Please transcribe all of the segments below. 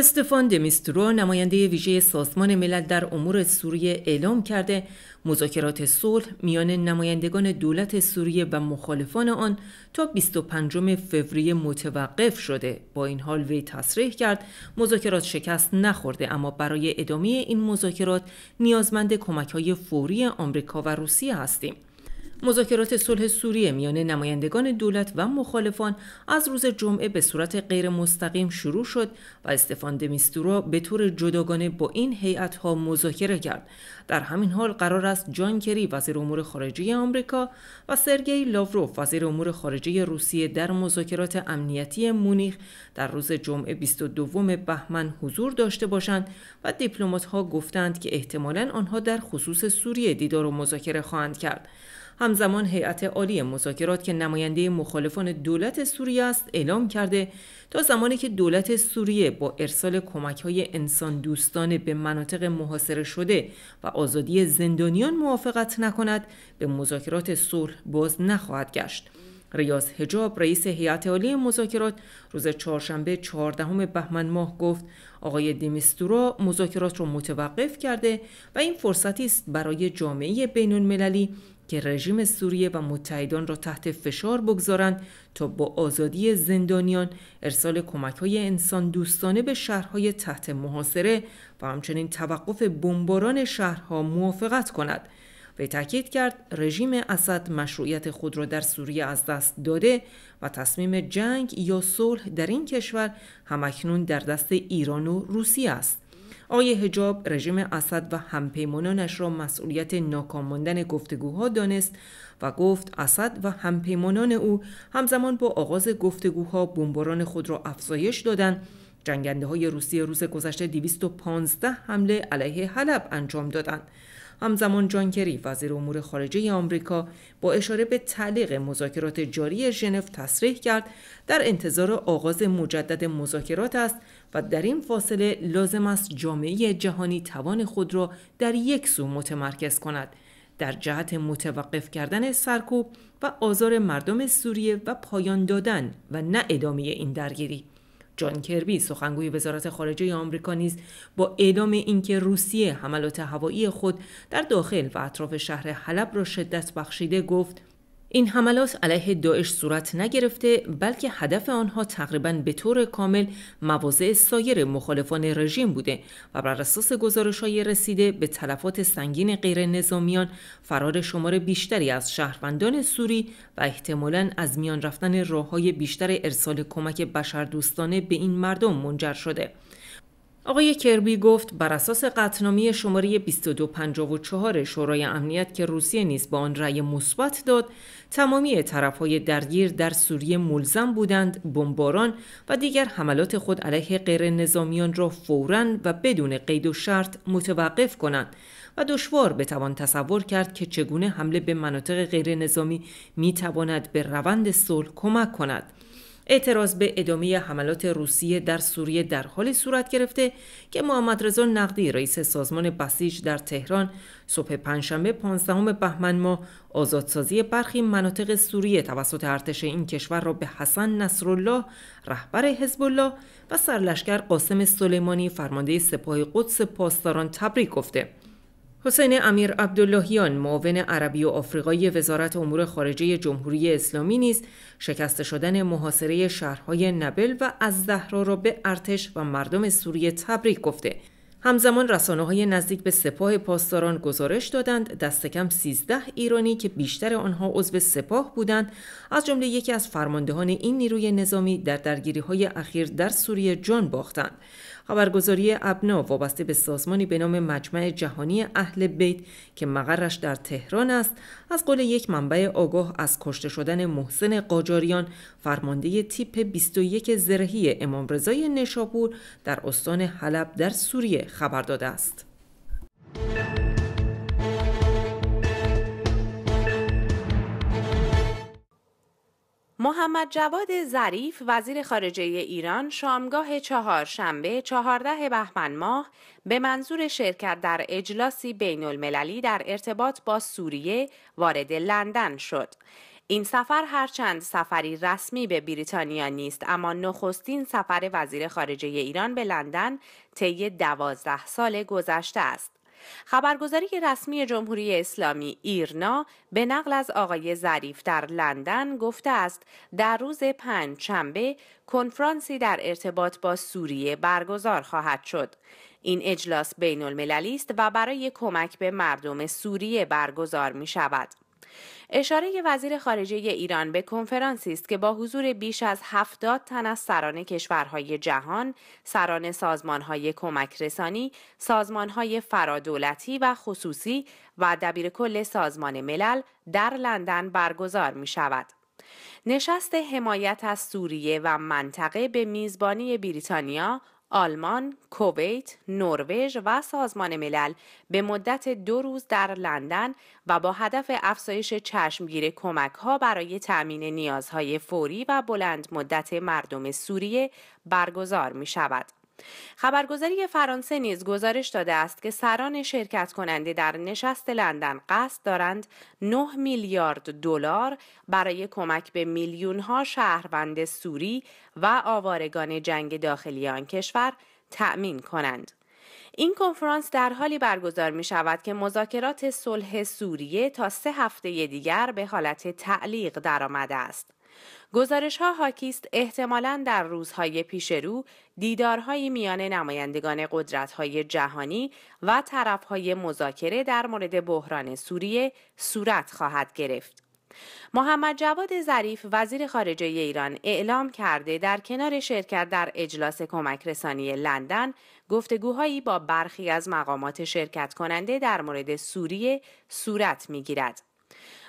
استفان دمیسترو نماینده ویژه سازمان ملل در امور سوریه اعلام کرده مذاکرات صلح میان نمایندگان دولت سوریه و مخالفان آن تا 25 فوریه متوقف شده با این حال وی تصریح کرد مذاکرات شکست نخورده اما برای ادامه این مذاکرات نیازمند کمک های فوری آمریکا و روسیه هستیم مذاکرات صلح سوریه میان نمایندگان دولت و مخالفان از روز جمعه به صورت غیر مستقیم شروع شد و استفان دمیستورا به طور جداگانه با این هیئت ها مذاکره کرد در همین حال قرار است جان کری وزیر امور خارجه آمریکا و سرگئی لاوروف وزیر امور خارجه روسیه در مذاکرات امنیتی مونیخ در روز جمعه 22 بهمن حضور داشته باشند و دیپلمات ها گفتند که احتمالاً آنها در خصوص سوریه دیدار و مذاکره خواهند کرد همزمان هیئت عالی مذاکرات که نماینده مخالفان دولت سوریه است اعلام کرده تا زمانی که دولت سوریه با ارسال کمک های انسان دوستانه به مناطق محاصره شده و آزادی زندانیان موافقت نکند به مذاکرات صلح باز نخواهد گشت. ریاض حجاب رئیس هیئت عالی مذاکرات روز چهارشنبه چهاردهم بهمن ماه گفت آقای دمیستورا مذاکرات را متوقف کرده و این فرصتی است برای جامعه بین المللی که رژیم سوریه و متحدان را تحت فشار بگذارند تا با آزادی زندانیان ارسال کمک های انسان دوستانه به شهرهای تحت محاصره و همچنین توقف بمباران شهرها موافقت کند وی تاکید کرد رژیم اسد مشروعیت خود را در سوریه از دست داده و تصمیم جنگ یا صلح در این کشور همکنون در دست ایران و روسیه است آقای هجاب رژیم اسد و همپیمانانش را مسئولیت ناکام ماندن گفتگوها دانست و گفت اسد و همپیمانان او همزمان با آغاز گفتگوها بمباران خود را افزایش دادند جنگنده های روسی روز گذشته 215 حمله علیه حلب انجام دادند همزمان جان کری وزیر امور خارجه آمریکا با اشاره به تعلیق مذاکرات جاری ژنو تصریح کرد در انتظار آغاز مجدد مذاکرات است و در این فاصله لازم است جامعه جهانی توان خود را در یک سو متمرکز کند در جهت متوقف کردن سرکوب و آزار مردم سوریه و پایان دادن و نه ادامه این درگیری جان کربی سخنگوی وزارت خارجه آمریکا نیز با اعلام اینکه روسیه حملات هوایی خود در داخل و اطراف شهر حلب را شدت بخشیده گفت این حملات علیه داعش صورت نگرفته بلکه هدف آنها تقریبا به طور کامل مواضع سایر مخالفان رژیم بوده و بر اساس گزارش های رسیده به تلفات سنگین غیر نظامیان فرار شمار بیشتری از شهروندان سوری و احتمالا از میان رفتن راه بیشتر ارسال کمک بشردوستانه به این مردم منجر شده. آقای کربی گفت بر اساس قطنامی شماره 2254 شورای امنیت که روسیه نیز با آن رأی مثبت داد تمامی های درگیر در سوریه ملزم بودند بمباران و دیگر حملات خود علیه غیر نظامیان را فورا و بدون قید و شرط متوقف کنند و دشوار بتوان تصور کرد که چگونه حمله به مناطق غیر نظامی میتواند به روند صلح کمک کند اعتراض به ادامه حملات روسیه در سوریه در حالی صورت گرفته که محمد رضا نقدی رئیس سازمان بسیج در تهران صبح پنجشنبه 15 بهمن ماه آزادسازی برخی مناطق سوریه توسط ارتش این کشور را به حسن نصرالله رهبر حزب الله و سرلشکر قاسم سلیمانی فرمانده سپاه قدس پاسداران تبریک گفته حسین امیر عبداللهیان معاون عربی و آفریقای وزارت امور خارجه جمهوری اسلامی نیز شکست شدن محاصره شهرهای نبل و از زهرا را به ارتش و مردم سوریه تبریک گفته همزمان رسانه های نزدیک به سپاه پاسداران گزارش دادند دستکم کم 13 ایرانی که بیشتر آنها عضو سپاه بودند از جمله یکی از فرماندهان این نیروی نظامی در درگیری های اخیر در سوریه جان باختند خبرگزاری ابنا وابسته به سازمانی به نام مجمع جهانی اهل بیت که مقرش در تهران است از قول یک منبع آگاه از کشته شدن محسن قاجاریان فرمانده تیپ 21 زرهی امام رضای نشابور در استان حلب در سوریه خبر داده است. محمد جواد ظریف وزیر خارجه ایران شامگاه چهار شنبه چهارده بهمن ماه به منظور شرکت در اجلاسی بین المللی در ارتباط با سوریه وارد لندن شد. این سفر هرچند سفری رسمی به بریتانیا نیست اما نخستین سفر وزیر خارجه ایران به لندن طی دوازده سال گذشته است. خبرگزاری رسمی جمهوری اسلامی ایرنا به نقل از آقای ظریف در لندن گفته است در روز پنج شنبه کنفرانسی در ارتباط با سوریه برگزار خواهد شد. این اجلاس بین المللی است و برای کمک به مردم سوریه برگزار می شود. اشاره وزیر خارجه ایران به کنفرانسی است که با حضور بیش از 70 تن از سران کشورهای جهان، سران سازمانهای کمک رسانی، سازمانهای فرادولتی و خصوصی و دبیر کل سازمان ملل در لندن برگزار می شود. نشست حمایت از سوریه و منطقه به میزبانی بریتانیا، آلمان، کویت، نروژ و سازمان ملل به مدت دو روز در لندن و با هدف افزایش چشمگیر کمک ها برای تأمین نیازهای فوری و بلند مدت مردم سوریه برگزار می شود. خبرگزاری فرانسه نیز گزارش داده است که سران شرکت کننده در نشست لندن قصد دارند 9 میلیارد دلار برای کمک به میلیون ها شهروند سوری و آوارگان جنگ داخلی آن کشور تأمین کنند. این کنفرانس در حالی برگزار می شود که مذاکرات صلح سوریه تا سه هفته دیگر به حالت تعلیق درآمده است. گزارش ها حاکی احتمالا در روزهای پیش رو دیدارهایی میان نمایندگان قدرتهای جهانی و طرفهای مذاکره در مورد بحران سوریه صورت خواهد گرفت. محمد جواد ظریف وزیر خارجه ایران اعلام کرده در کنار شرکت در اجلاس کمک رسانی لندن گفتگوهایی با برخی از مقامات شرکت کننده در مورد سوریه صورت می گیرد.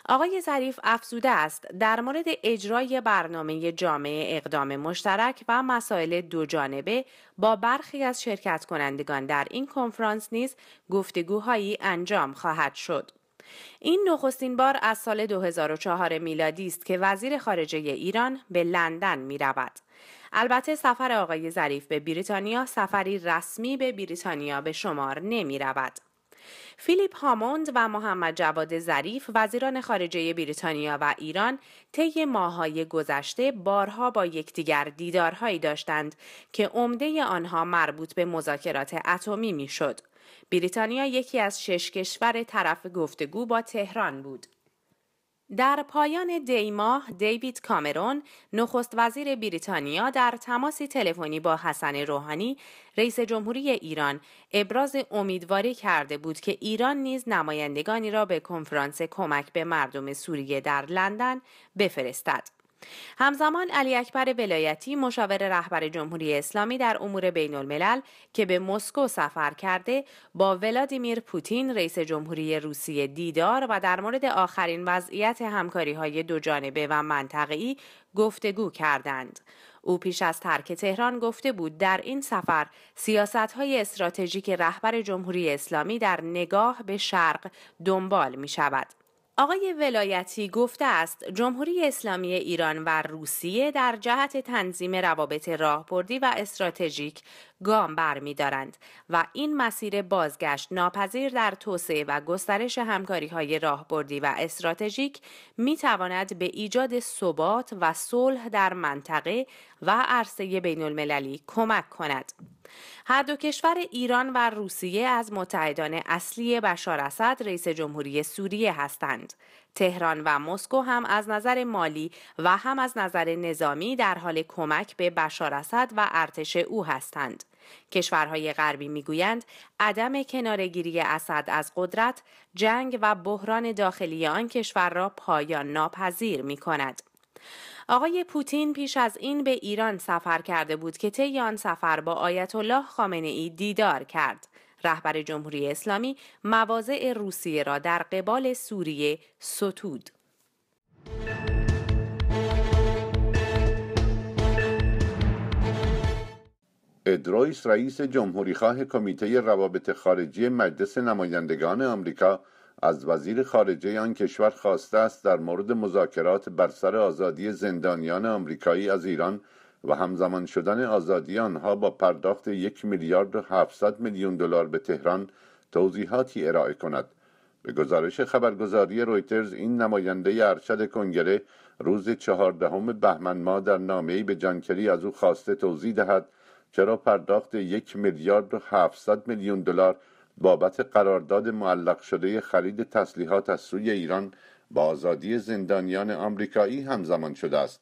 آقای ظریف افزوده است در مورد اجرای برنامه جامعه اقدام مشترک و مسائل دو جانبه با برخی از شرکت کنندگان در این کنفرانس نیز گفتگوهایی انجام خواهد شد. این نخستین بار از سال 2004 میلادی است که وزیر خارجه ایران به لندن می رود. البته سفر آقای ظریف به بریتانیا سفری رسمی به بریتانیا به شمار نمی رود. فیلیپ هاموند و محمد جواد ظریف وزیران خارجه بریتانیا و ایران طی ماههای گذشته بارها با یکدیگر دیدارهایی داشتند که عمده آنها مربوط به مذاکرات اتمی میشد بریتانیا یکی از شش کشور طرف گفتگو با تهران بود در پایان ماه، دیوید کامرون نخست وزیر بریتانیا در تماس تلفنی با حسن روحانی رئیس جمهوری ایران ابراز امیدواری کرده بود که ایران نیز نمایندگانی را به کنفرانس کمک به مردم سوریه در لندن بفرستد. همزمان علی اکبر ولایتی مشاور رهبر جمهوری اسلامی در امور بین الملل که به مسکو سفر کرده با ولادیمیر پوتین رئیس جمهوری روسیه دیدار و در مورد آخرین وضعیت همکاری های دوجانبه و منطقی گفتگو کردند. او پیش از ترک تهران گفته بود در این سفر سیاست های استراتژیک رهبر جمهوری اسلامی در نگاه به شرق دنبال می شود. آقای ولایتی گفته است جمهوری اسلامی ایران و روسیه در جهت تنظیم روابط راهبردی و استراتژیک گام برمیدارند و این مسیر بازگشت ناپذیر در توسعه و گسترش همکاری های راهبردی و استراتژیک می تواند به ایجاد ثبات و صلح در منطقه و عرصه بین المللی کمک کند. هر دو کشور ایران و روسیه از متحدان اصلی بشار اسد رئیس جمهوری سوریه هستند. تهران و مسکو هم از نظر مالی و هم از نظر نظامی در حال کمک به بشار اسد و ارتش او هستند. کشورهای غربی میگویند عدم کنارگیری اسد از قدرت جنگ و بحران داخلی آن کشور را پایان ناپذیر می آقای پوتین پیش از این به ایران سفر کرده بود که طی آن سفر با آیت الله خامنه ای دیدار کرد. رهبر جمهوری اسلامی مواضع روسیه را در قبال سوریه ستود. ادرویس رئیس جمهوری خواه کمیته روابط خارجی مجلس نمایندگان آمریکا از وزیر خارجه آن کشور خواسته است در مورد مذاکرات بر سر آزادی زندانیان آمریکایی از ایران و همزمان شدن آزادی آنها با پرداخت یک میلیارد و 700 میلیون دلار به تهران توضیحاتی ارائه کند به گزارش خبرگزاری رویترز این نماینده ارشد کنگره روز چهاردهم بهمن ماه در نامه‌ای به جانکری از او خواسته توضیح دهد چرا پرداخت یک میلیارد و 700 میلیون دلار بابت قرارداد معلق شده خرید تسلیحات از سوی ایران با آزادی زندانیان آمریکایی همزمان شده است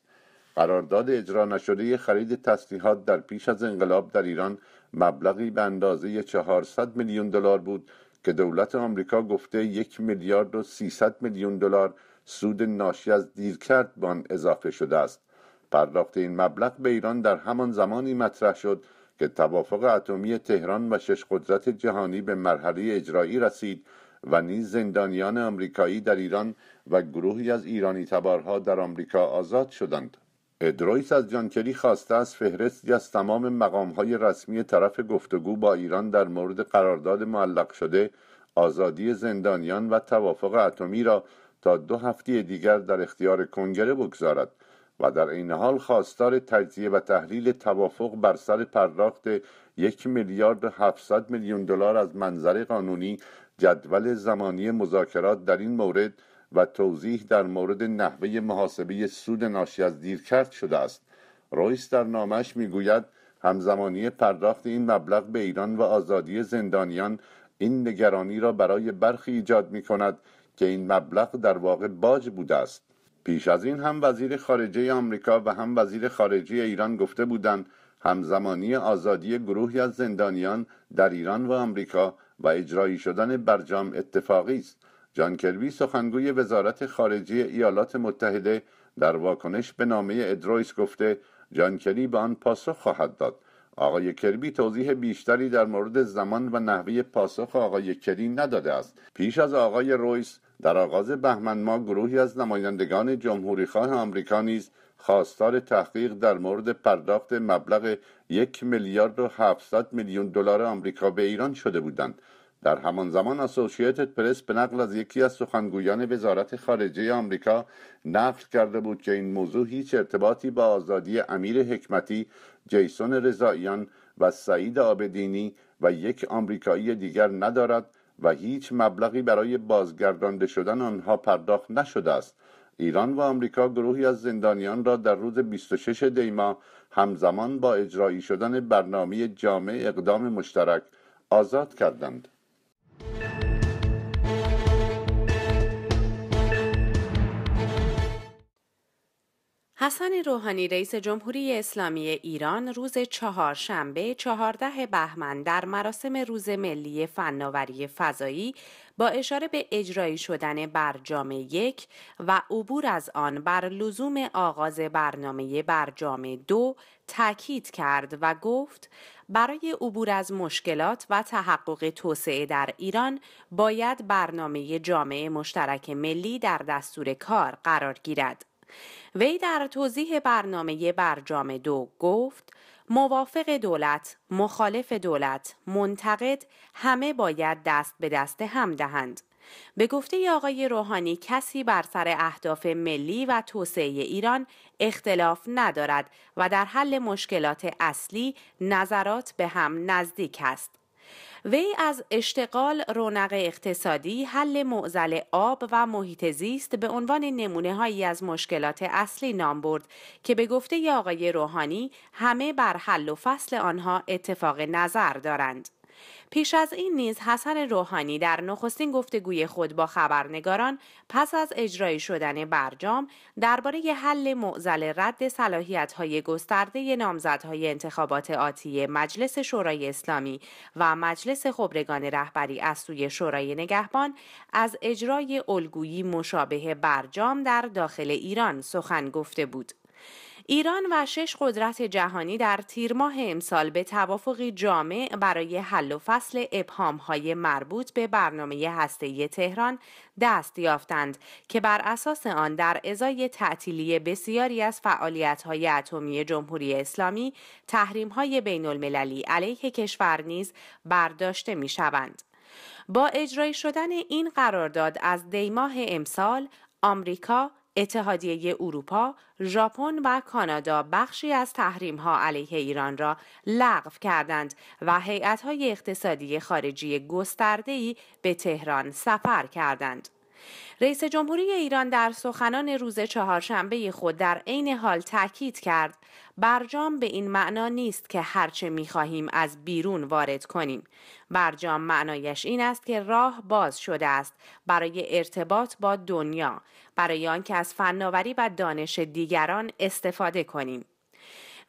قرارداد اجرا نشده خرید تسلیحات در پیش از انقلاب در ایران مبلغی به اندازه 400 میلیون دلار بود که دولت آمریکا گفته یک میلیارد و 300 میلیون دلار سود ناشی از دیرکرد به اضافه شده است پرداخت این مبلغ به ایران در همان زمانی مطرح شد که توافق اتمی تهران و شش قدرت جهانی به مرحله اجرایی رسید و نیز زندانیان آمریکایی در ایران و گروهی از ایرانی تبارها در آمریکا آزاد شدند ادرویس از جانکری خواسته است فهرستی از تمام مقامهای رسمی طرف گفتگو با ایران در مورد قرارداد معلق شده آزادی زندانیان و توافق اتمی را تا دو هفته دیگر در اختیار کنگره بگذارد و در این حال خواستار تجزیه و تحلیل توافق بر سر پرداخت یک میلیارد هفتصد میلیون دلار از منظر قانونی جدول زمانی مذاکرات در این مورد و توضیح در مورد نحوه محاسبه سود ناشی از دیرکرد شده است رویس در نامش میگوید همزمانی پرداخت این مبلغ به ایران و آزادی زندانیان این نگرانی را برای برخی ایجاد می کند که این مبلغ در واقع باج بوده است پیش از این هم وزیر خارجه آمریکا و هم وزیر خارجه ایران گفته بودند همزمانی آزادی گروهی از زندانیان در ایران و آمریکا و اجرایی شدن برجام اتفاقی است جان کربی سخنگوی وزارت خارجه ایالات متحده در واکنش به نامه ادرویس گفته جان کری به آن پاسخ خواهد داد آقای کربی توضیح بیشتری در مورد زمان و نحوه پاسخ آقای کری نداده است پیش از آقای رویس در آغاز بهمن ما گروهی از نمایندگان جمهوریخواه آمریکا نیز خواستار تحقیق در مورد پرداخت مبلغ یک میلیارد و 700 میلیون دلار آمریکا به ایران شده بودند در همان زمان اسوسییتد پرس به نقل از یکی از سخنگویان وزارت خارجه آمریکا نقل کرده بود که این موضوع هیچ ارتباطی با آزادی امیر حکمتی جیسون رضاییان و سعید آبدینی و یک آمریکایی دیگر ندارد و هیچ مبلغی برای بازگردانده شدن آنها پرداخت نشده است ایران و آمریکا گروهی از زندانیان را در روز 26 دیما همزمان با اجرایی شدن برنامه جامع اقدام مشترک آزاد کردند حسن روحانی رئیس جمهوری اسلامی ایران روز چهارشنبه چهارده بهمن در مراسم روز ملی فناوری فضایی با اشاره به اجرایی شدن برجام یک و عبور از آن بر لزوم آغاز برنامه برجام دو تاکید کرد و گفت برای عبور از مشکلات و تحقق توسعه در ایران باید برنامه جامعه مشترک ملی در دستور کار قرار گیرد. وی در توضیح برنامه برجام دو گفت موافق دولت، مخالف دولت، منتقد همه باید دست به دست هم دهند. به گفته آقای روحانی کسی بر سر اهداف ملی و توسعه ایران اختلاف ندارد و در حل مشکلات اصلی نظرات به هم نزدیک است. وی از اشتغال رونق اقتصادی حل معزل آب و محیط زیست به عنوان نمونه هایی از مشکلات اصلی نام برد که به گفته ی آقای روحانی همه بر حل و فصل آنها اتفاق نظر دارند. پیش از این نیز حسن روحانی در نخستین گفتگوی خود با خبرنگاران پس از اجرایی شدن برجام درباره حل معضل رد های گسترده نامزدهای انتخابات آتی مجلس شورای اسلامی و مجلس خبرگان رهبری از سوی شورای نگهبان از اجرای الگویی مشابه برجام در داخل ایران سخن گفته بود. ایران و شش قدرت جهانی در تیر ماه امسال به توافقی جامع برای حل و فصل ابهام های مربوط به برنامه هسته تهران دست یافتند که بر اساس آن در ازای تعطیلی بسیاری از فعالیت های اتمی جمهوری اسلامی تحریم های بین المللی علیه کشور نیز برداشته می شوند. با اجرای شدن این قرارداد از دیماه امسال آمریکا، اتحادیه اروپا، ژاپن و کانادا بخشی از تحریم ها علیه ایران را لغو کردند و هیئت های اقتصادی خارجی گسترده به تهران سفر کردند. رئیس جمهوری ایران در سخنان روز چهارشنبه خود در عین حال تاکید کرد برجام به این معنا نیست که هرچه خواهیم از بیرون وارد کنیم برجام معنایش این است که راه باز شده است برای ارتباط با دنیا برای آنکه از فناوری و دانش دیگران استفاده کنیم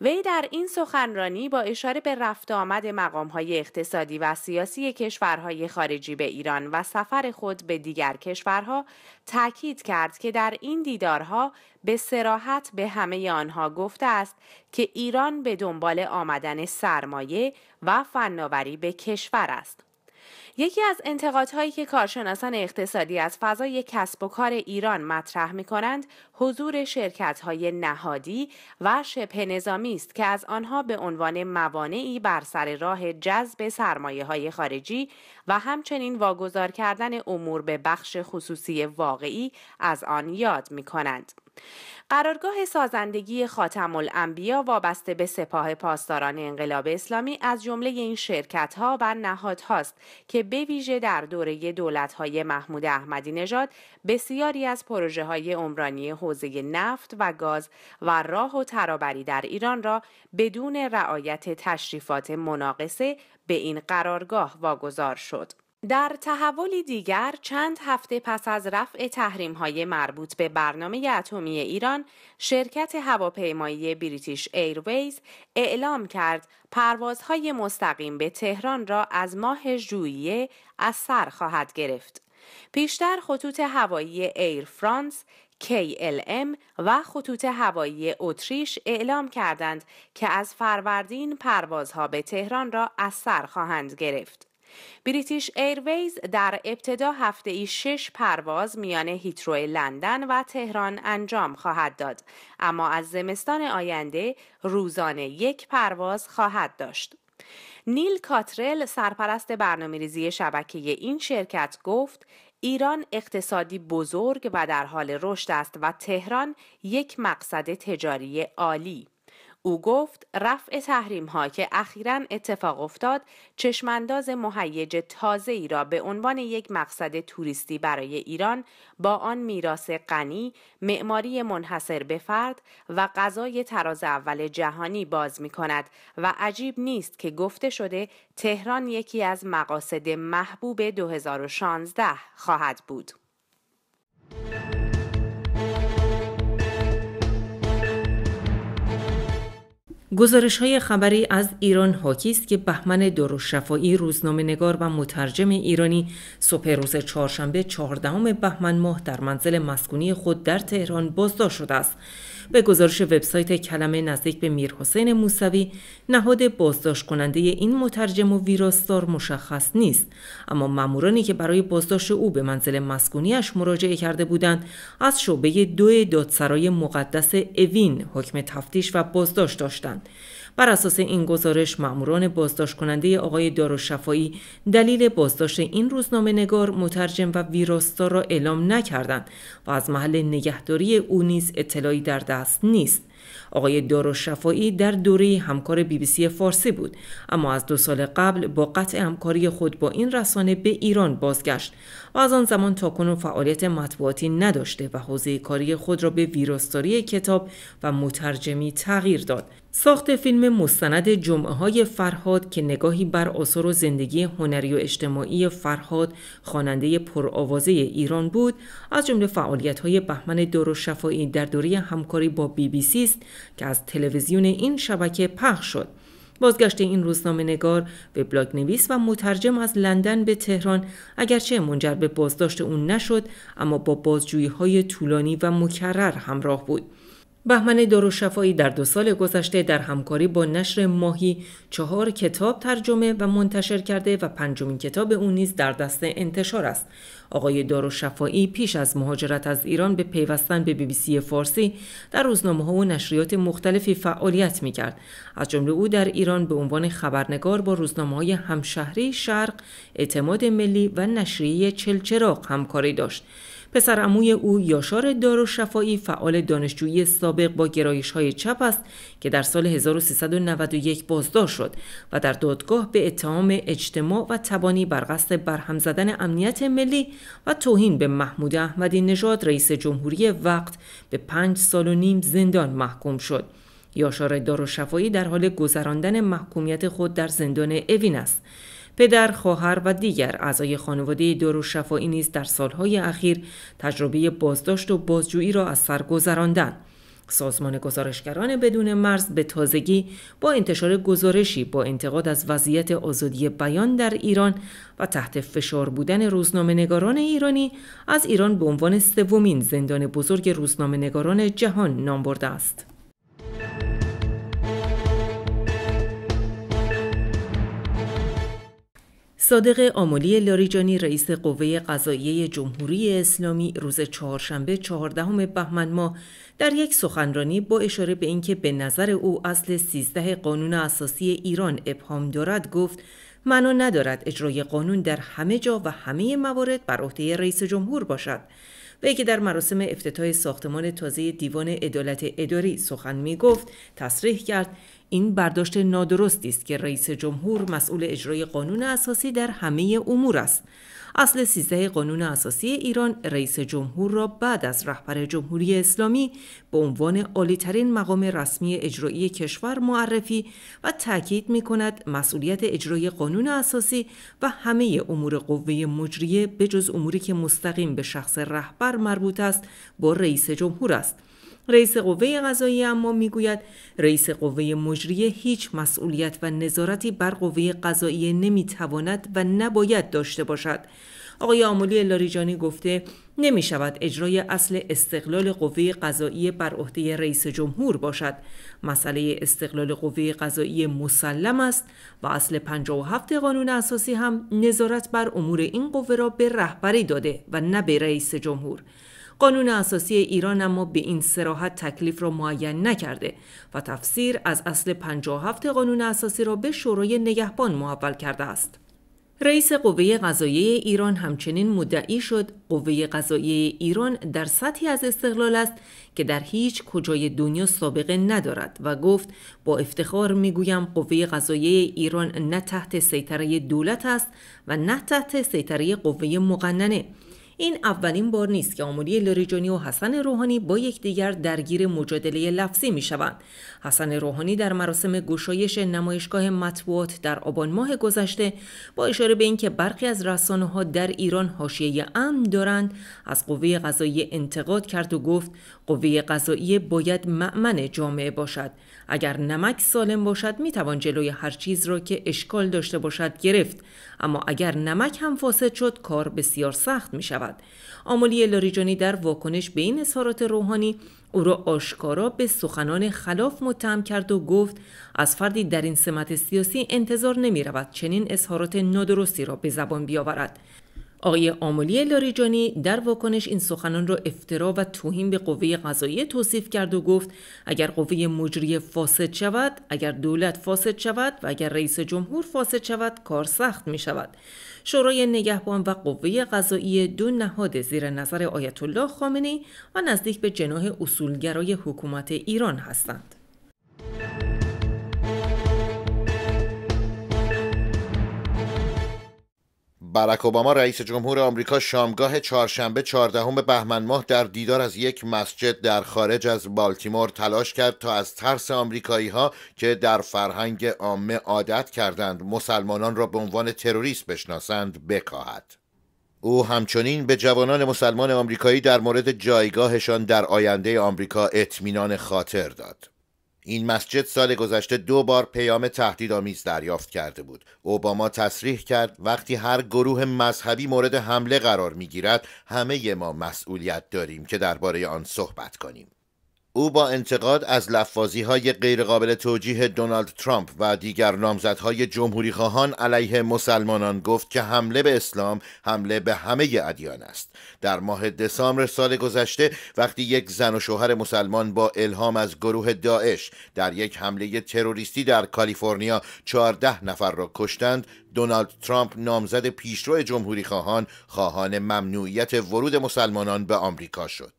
وی در این سخنرانی با اشاره به رفت آمد های اقتصادی و سیاسی کشورهای خارجی به ایران و سفر خود به دیگر کشورها تاکید کرد که در این دیدارها به سراحت به همه آنها گفته است که ایران به دنبال آمدن سرمایه و فناوری به کشور است یکی از انتقادهایی که کارشناسان اقتصادی از فضای کسب و کار ایران مطرح می کنند حضور شرکت های نهادی و شبه نظامی است که از آنها به عنوان موانعی بر سر راه جذب سرمایه های خارجی و همچنین واگذار کردن امور به بخش خصوصی واقعی از آن یاد می کنند. قرارگاه سازندگی خاتم الانبیا وابسته به سپاه پاسداران انقلاب اسلامی از جمله این شرکت ها و هاست که به ویژه در دوره دولت های محمود احمدی نژاد بسیاری از پروژه های عمرانی حوزه نفت و گاز و راه و ترابری در ایران را بدون رعایت تشریفات مناقصه به این قرارگاه واگذار شد. در تحولی دیگر چند هفته پس از رفع تحریم های مربوط به برنامه اتمی ایران شرکت هواپیمایی بریتیش ایرویز اعلام کرد پروازهای مستقیم به تهران را از ماه ژوئیه از سر خواهد گرفت. پیشتر خطوط هوایی ایر فرانس KLM و خطوط هوایی اتریش اعلام کردند که از فروردین پروازها به تهران را از سر خواهند گرفت. بریتیش ایرویز در ابتدا هفته ای شش پرواز میان هیترو لندن و تهران انجام خواهد داد اما از زمستان آینده روزانه یک پرواز خواهد داشت. نیل کاترل سرپرست برنامه ریزی شبکه این شرکت گفت ایران اقتصادی بزرگ و در حال رشد است و تهران یک مقصد تجاری عالی او گفت رفع تحریم ها که اخیرا اتفاق افتاد چشمانداز مهیج تازه ای را به عنوان یک مقصد توریستی برای ایران با آن میراث غنی، معماری منحصر به فرد و غذای تراز اول جهانی باز می کند و عجیب نیست که گفته شده تهران یکی از مقاصد محبوب 2016 خواهد بود. گزارش های خبری از ایران حاکی است که بهمن دروشفایی روزنامه نگار و مترجم ایرانی صبح روز چهارشنبه چهاردهم بهمن ماه در منزل مسکونی خود در تهران بازداشت شده است. به گزارش وبسایت کلمه نزدیک به حسین موسوی نهاد بازداشت کننده این مترجم و ویراستار مشخص نیست اما مامورانی که برای بازداشت او به منزل مسکونیش مراجعه کرده بودند از شعبه دو دادسرای مقدس اوین حکم تفتیش و بازداشت داشتند بر اساس این گزارش ماموران بازداشت کننده آقای داروشفایی دلیل بازداشت این روزنامه نگار مترجم و ویراستار را اعلام نکردند و از محل نگهداری او نیز اطلاعی در دست نیست آقای داروشفایی در دوره همکار بی بی سی فارسی بود اما از دو سال قبل با قطع همکاری خود با این رسانه به ایران بازگشت و از آن زمان تاکنون فعالیت مطبوعاتی نداشته و حوزه کاری خود را به ویراستاری کتاب و مترجمی تغییر داد ساخت فیلم مستند جمعه های فرهاد که نگاهی بر آثار و زندگی هنری و اجتماعی فرهاد خواننده پرآوازه ایران بود از جمله فعالیت های بهمن شفایی در دوره همکاری با بی بی سی است که از تلویزیون این شبکه پخش شد بازگشت این روزنامه نگار به بلاک نویس و مترجم از لندن به تهران اگرچه منجر به بازداشت اون نشد اما با بازجویی های طولانی و مکرر همراه بود بهمن داروشفایی در دو سال گذشته در همکاری با نشر ماهی چهار کتاب ترجمه و منتشر کرده و پنجمین کتاب او نیز در دست انتشار است. آقای داروشفایی پیش از مهاجرت از ایران به پیوستن به سی فارسی در روزنامه ها و نشریات مختلفی فعالیت می کرد. از جمله او در ایران به عنوان خبرنگار با روزنامه های همشهری شرق، اعتماد ملی و نشریه چلچراغ همکاری داشت. پسر اموی او یاشار شفایی فعال دانشجویی سابق با گرایش های چپ است که در سال 1391 بازداشت شد و در دادگاه به اتهام اجتماع و تبانی بر قصد برهم زدن امنیت ملی و توهین به محمود احمدی نژاد رئیس جمهوری وقت به پنج سال و نیم زندان محکوم شد. یاشار شفایی در حال گذراندن محکومیت خود در زندان اوین است. پدر، خواهر و دیگر اعضای خانواده شفایی نیز در سالهای اخیر تجربه بازداشت و بازجویی را از سر گذراندند. سازمان گزارشگران بدون مرز به تازگی با انتشار گزارشی با انتقاد از وضعیت آزادی بیان در ایران و تحت فشار بودن روزنامه نگاران ایرانی از ایران به عنوان سومین زندان بزرگ روزنامه نگاران جهان نام برده است. صادق آملی لاریجانی رئیس قوه قضاییه جمهوری اسلامی روز چهارشنبه 14 بهمن ماه در یک سخنرانی با اشاره به اینکه به نظر او اصل 13 قانون اساسی ایران ابهام دارد گفت معنا ندارد اجرای قانون در همه جا و همه موارد بر عهده رئیس جمهور باشد و که در مراسم افتتاح ساختمان تازه دیوان عدالت اداری سخن می گفت تصریح کرد این برداشت نادرستی است که رئیس جمهور مسئول اجرای قانون اساسی در همه امور است اصل 13 قانون اساسی ایران رئیس جمهور را بعد از رهبر جمهوری اسلامی به عنوان عالیترین مقام رسمی اجرایی کشور معرفی و تاکید می کند مسئولیت اجرای قانون اساسی و همه امور قوه مجریه به جز اموری که مستقیم به شخص رهبر مربوط است با رئیس جمهور است رئیس قوه قضایی اما میگوید رئیس قوه مجریه هیچ مسئولیت و نظارتی بر قوه نمی نمیتواند و نباید داشته باشد آقای آمولی لاریجانی گفته نمی شود اجرای اصل استقلال قوه قضایی بر عهده رئیس جمهور باشد مسئله استقلال قوه قضایی مسلم است و اصل 57 قانون اساسی هم نظارت بر امور این قوه را به رهبری داده و نه به رئیس جمهور قانون اساسی ایران اما به این سراحت تکلیف را معین نکرده و تفسیر از اصل 57 قانون اساسی را به شورای نگهبان محول کرده است. رئیس قوه قضاییه ایران همچنین مدعی شد قوه قضاییه ایران در سطحی از استقلال است که در هیچ کجای دنیا سابقه ندارد و گفت با افتخار میگویم قوه قضاییه ایران نه تحت سیطره دولت است و نه تحت سیطره قوه مقننه این اولین بار نیست که آمولی لاریجانی و حسن روحانی با یکدیگر درگیر مجادله لفظی می شوند. حسن روحانی در مراسم گشایش نمایشگاه مطبوعات در آبان ماه گذشته با اشاره به اینکه برخی از رسانه ها در ایران حاشیه امن دارند از قوه قضایی انتقاد کرد و گفت قوه قضایی باید معمن جامعه باشد اگر نمک سالم باشد می توان جلوی هر چیز را که اشکال داشته باشد گرفت اما اگر نمک هم فاسد شد کار بسیار سخت می شود شود آمالی لاریجانی در واکنش به این اظهارات روحانی او را آشکارا به سخنان خلاف متهم کرد و گفت از فردی در این سمت سیاسی انتظار نمی رود چنین اظهارات نادرستی را به زبان بیاورد آقای آملی لاریجانی در واکنش این سخنان را افترا و توهین به قوه قضایی توصیف کرد و گفت اگر قوه مجری فاسد شود اگر دولت فاسد شود و اگر رئیس جمهور فاسد شود کار سخت می شود شورای نگهبان و قوه قضایی دو نهاد زیر نظر آیت الله خامنه و نزدیک به جناح اصولگرای حکومت ایران هستند برک اوباما رئیس جمهور آمریکا شامگاه چهارشنبه چهاردهم بهمن ماه در دیدار از یک مسجد در خارج از بالتیمور تلاش کرد تا از ترس آمریکایی ها که در فرهنگ عامه عادت کردند مسلمانان را به عنوان تروریست بشناسند بکاهد او همچنین به جوانان مسلمان آمریکایی در مورد جایگاهشان در آینده آمریکا اطمینان خاطر داد این مسجد سال گذشته دو بار پیام تهدیدآمیز دریافت کرده بود اوباما تصریح کرد وقتی هر گروه مذهبی مورد حمله قرار میگیرد همه ما مسئولیت داریم که درباره آن صحبت کنیم او با انتقاد از لفاظی های غیرقابل توجیه دونالد ترامپ و دیگر نامزدهای جمهوری خواهان علیه مسلمانان گفت که حمله به اسلام حمله به همه ادیان است در ماه دسامبر سال گذشته وقتی یک زن و شوهر مسلمان با الهام از گروه داعش در یک حمله تروریستی در کالیفرنیا 14 نفر را کشتند دونالد ترامپ نامزد پیشرو جمهوری خواهان خواهان ممنوعیت ورود مسلمانان به آمریکا شد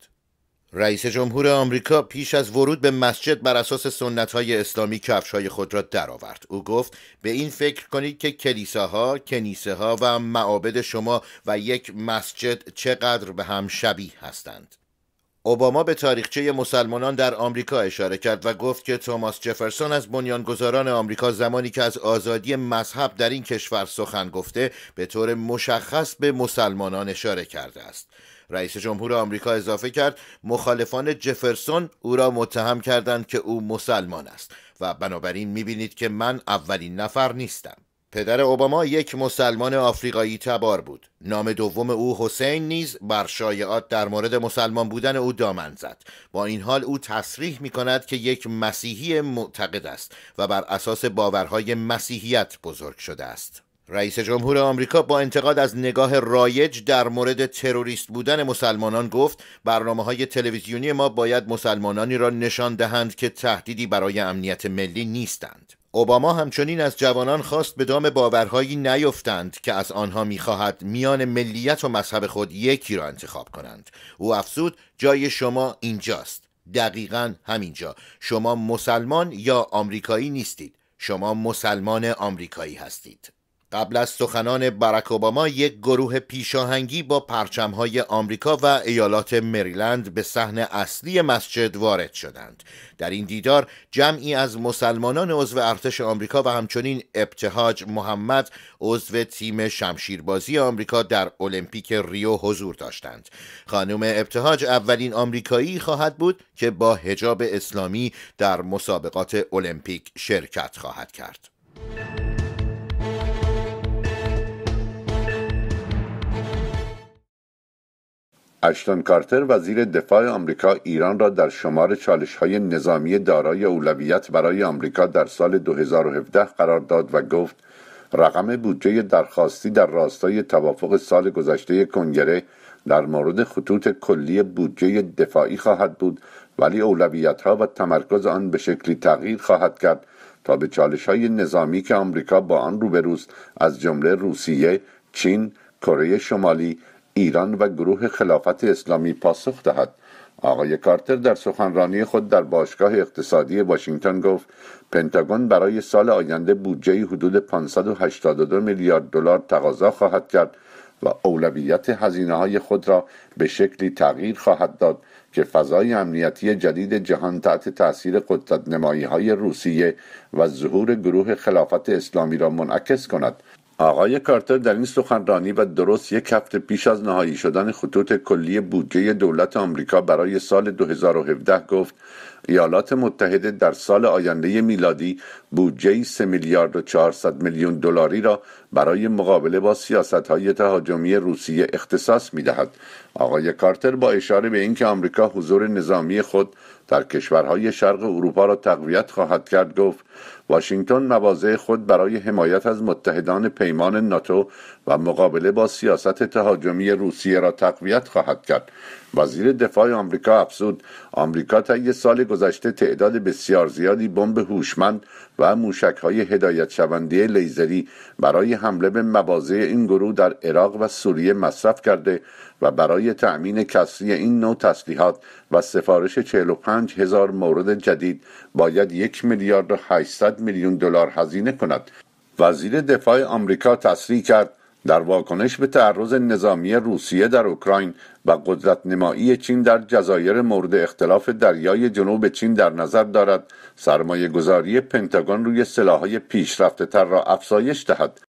رئیس جمهور آمریکا پیش از ورود به مسجد بر اساس سنت های اسلامی کفش های خود را درآورد. او گفت به این فکر کنید که کلیساها، کنیسه ها و معابد شما و یک مسجد چقدر به هم شبیه هستند. اوباما به تاریخچه مسلمانان در آمریکا اشاره کرد و گفت که توماس جفرسون از بنیانگذاران آمریکا زمانی که از آزادی مذهب در این کشور سخن گفته به طور مشخص به مسلمانان اشاره کرده است. رئیس جمهور آمریکا اضافه کرد مخالفان جفرسون او را متهم کردند که او مسلمان است و بنابراین میبینید که من اولین نفر نیستم پدر اوباما یک مسلمان آفریقایی تبار بود نام دوم او حسین نیز بر شایعات در مورد مسلمان بودن او دامن زد با این حال او تصریح می کند که یک مسیحی معتقد است و بر اساس باورهای مسیحیت بزرگ شده است رئیس جمهور آمریکا با انتقاد از نگاه رایج در مورد تروریست بودن مسلمانان گفت برنامه های تلویزیونی ما باید مسلمانانی را نشان دهند که تهدیدی برای امنیت ملی نیستند. اوباما همچنین از جوانان خواست به دام باورهایی نیفتند که از آنها میخواهد میان ملیت و مذهب خود یکی را انتخاب کنند او افزود جای شما اینجاست دقیقا همینجا شما مسلمان یا آمریکایی نیستید شما مسلمان آمریکایی هستید قبل از سخنان برک اوباما یک گروه پیشاهنگی با پرچمهای آمریکا و ایالات مریلند به سحن اصلی مسجد وارد شدند در این دیدار جمعی از مسلمانان عضو ارتش آمریکا و همچنین ابتهاج محمد عضو تیم شمشیربازی آمریکا در المپیک ریو حضور داشتند خانم ابتهاج اولین آمریکایی خواهد بود که با حجاب اسلامی در مسابقات المپیک شرکت خواهد کرد اشتون کارتر وزیر دفاع آمریکا ایران را در شمار چالش های نظامی دارای اولویت برای آمریکا در سال 2017 قرار داد و گفت رقم بودجه درخواستی در راستای توافق سال گذشته کنگره در مورد خطوط کلی بودجه دفاعی خواهد بود ولی اولویت ها و تمرکز آن به شکلی تغییر خواهد کرد تا به چالش های نظامی که آمریکا با آن روبروست از جمله روسیه، چین، کره شمالی ایران و گروه خلافت اسلامی پاسخ دهد آقای کارتر در سخنرانی خود در باشگاه اقتصادی واشنگتن گفت پنتاگون برای سال آینده بودجه حدود 582 میلیارد دلار تقاضا خواهد کرد و اولویت هزینه های خود را به شکلی تغییر خواهد داد که فضای امنیتی جدید جهان تحت تاثیر قدرت نمایی های روسیه و ظهور گروه خلافت اسلامی را منعکس کند آقای کارتر در این سخنرانی و درست یک هفته پیش از نهایی شدن خطوط کلی بودجه دولت آمریکا برای سال 2017 گفت ایالات متحده در سال آینده میلادی بودجه 3 میلیارد و 400 میلیون دلاری را برای مقابله با سیاست های تهاجمی روسیه اختصاص می دهد. آقای کارتر با اشاره به اینکه آمریکا حضور نظامی خود در کشورهای شرق اروپا را تقویت خواهد کرد گفت واشنگتن مواضع خود برای حمایت از متحدان پیمان ناتو و مقابله با سیاست تهاجمی روسیه را تقویت خواهد کرد وزیر دفاع آمریکا افزود آمریکا یه سال گذشته تعداد بسیار زیادی بمب هوشمند و های هدایت شونده لیزری برای حمله به مواضع این گروه در عراق و سوریه مصرف کرده و برای تأمین کسری این نوع تسلیحات و سفارش 45 هزار مورد جدید باید یک میلیارد و 800 میلیون دلار هزینه کند وزیر دفاع آمریکا تصریح کرد در واکنش به تعرض نظامی روسیه در اوکراین و قدرت نمایی چین در جزایر مورد اختلاف دریای جنوب چین در نظر دارد سرمایه گذاری پنتاگون روی سلاحهای پیشرفته تر را افزایش دهد